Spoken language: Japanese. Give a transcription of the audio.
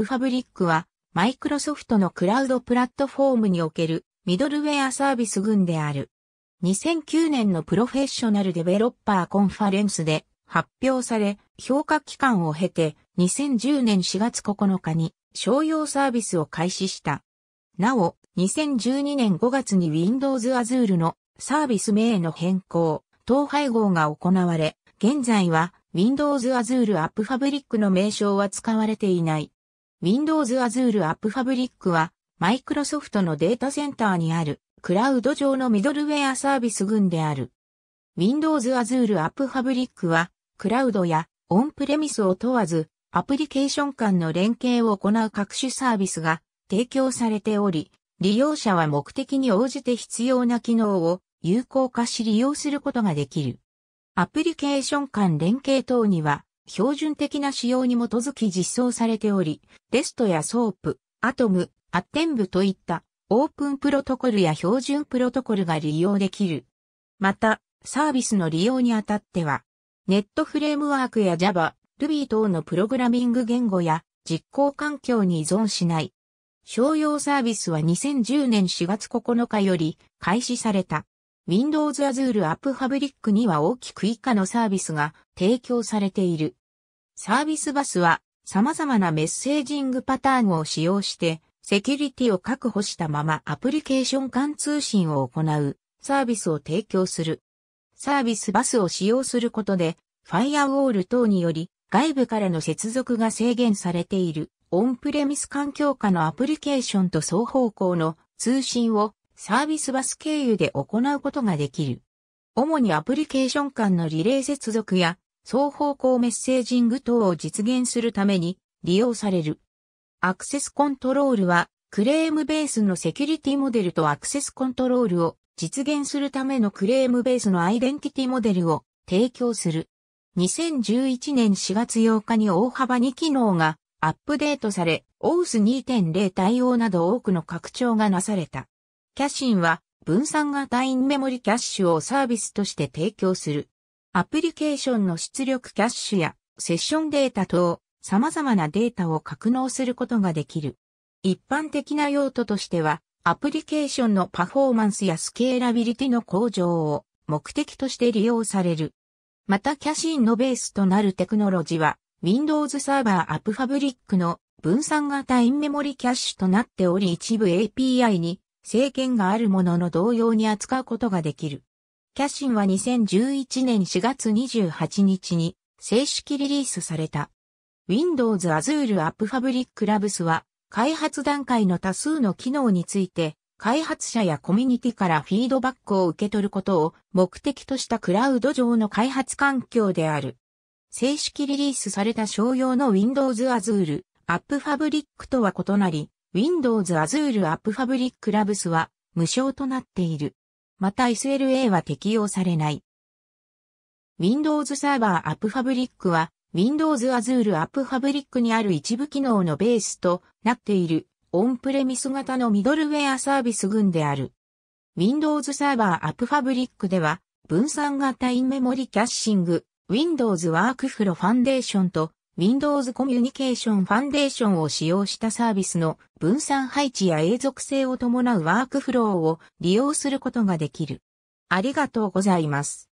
プファブリックは、マイクロソフトのクラウドプラットフォームにおけるミドルウェアサービス群である。2009年のプロフェッショナルデベロッパーコンファレンスで発表され、評価期間を経て2010年4月9日に商用サービスを開始した。なお、2012年5月に Windows Azure のサービス名の変更、統廃合が行われ、現在は Windows Azure App Fabric の名称は使われていない。Windows Azure App Fabric は、マイクロソフトのデータセンターにある、クラウド上のミドルウェアサービス群である。Windows Azure App Fabric は、クラウドやオンプレミスを問わず、アプリケーション間の連携を行う各種サービスが提供されており、利用者は目的に応じて必要な機能を有効化し利用することができる。アプリケーション間連携等には、標準的な仕様に基づき実装されており、レストやソープ、アトム、アッテンブといったオープンプロトコルや標準プロトコルが利用できる。また、サービスの利用にあたっては、ネットフレームワークや Java、Ruby 等のプログラミング言語や実行環境に依存しない。商用サービスは2010年4月9日より開始された。Windows Azure App Fabric には大きく以下のサービスが提供されている。サービスバスは様々なメッセージングパターンを使用してセキュリティを確保したままアプリケーション間通信を行うサービスを提供する。サービスバスを使用することでファイアウォール等により外部からの接続が制限されているオンプレミス環境下のアプリケーションと双方向の通信をサービスバス経由で行うことができる。主にアプリケーション間のリレー接続や双方向メッセージング等を実現するために利用される。アクセスコントロールはクレームベースのセキュリティモデルとアクセスコントロールを実現するためのクレームベースのアイデンティティモデルを提供する。2011年4月8日に大幅に機能がアップデートされ、OS2.0 対応など多くの拡張がなされた。キャシンは分散型インメモリキャッシュをサービスとして提供する。アプリケーションの出力キャッシュやセッションデータ等、様々なデータを格納することができる。一般的な用途としては、アプリケーションのパフォーマンスやスケーラビリティの向上を目的として利用される。またキャシーのベースとなるテクノロジーは、Windows Server App Fabric の分散型インメモリキャッシュとなっており一部 API に制限があるものの同様に扱うことができる。キャシンは2011年4月28日に正式リリースされた。Windows Azure App Fabric Labs は開発段階の多数の機能について開発者やコミュニティからフィードバックを受け取ることを目的としたクラウド上の開発環境である。正式リリースされた商用の Windows Azure App Fabric とは異なり、Windows Azure App Fabric Labs は無償となっている。また SLA は適用されない。Windows Server App Fabric は Windows Azure App Fabric にある一部機能のベースとなっているオンプレミス型のミドルウェアサービス群である。Windows Server App Fabric では分散型インメモリキャッシング、Windows Workflow Foundation と Windows コミュニケーションファンデーションを使用したサービスの分散配置や永続性を伴うワークフローを利用することができる。ありがとうございます。